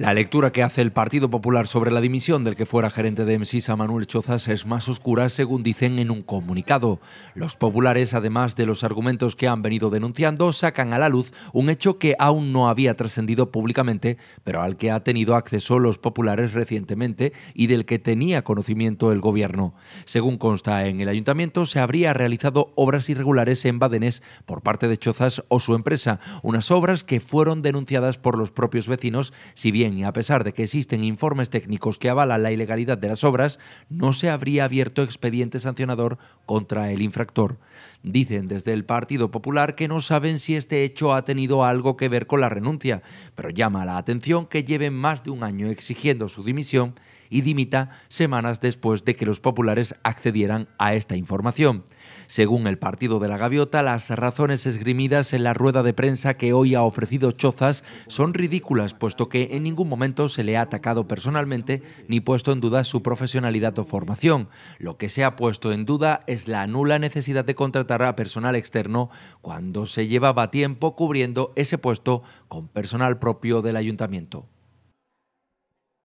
La lectura que hace el Partido Popular sobre la dimisión del que fuera gerente de a Manuel Chozas es más oscura, según dicen en un comunicado. Los populares, además de los argumentos que han venido denunciando, sacan a la luz un hecho que aún no había trascendido públicamente, pero al que ha tenido acceso los populares recientemente y del que tenía conocimiento el gobierno. Según consta en el ayuntamiento, se habría realizado obras irregulares en Badenes por parte de Chozas o su empresa, unas obras que fueron denunciadas por los propios vecinos, si bien y a pesar de que existen informes técnicos que avalan la ilegalidad de las obras, no se habría abierto expediente sancionador contra el infractor. Dicen desde el Partido Popular que no saben si este hecho ha tenido algo que ver con la renuncia, pero llama la atención que lleven más de un año exigiendo su dimisión y dimita semanas después de que los populares accedieran a esta información. Según el Partido de la Gaviota, las razones esgrimidas en la rueda de prensa que hoy ha ofrecido Chozas son ridículas, puesto que en ningún momento se le ha atacado personalmente ni puesto en duda su profesionalidad o formación. Lo que se ha puesto en duda es la nula necesidad de contratar a personal externo cuando se llevaba tiempo cubriendo ese puesto con personal propio del ayuntamiento.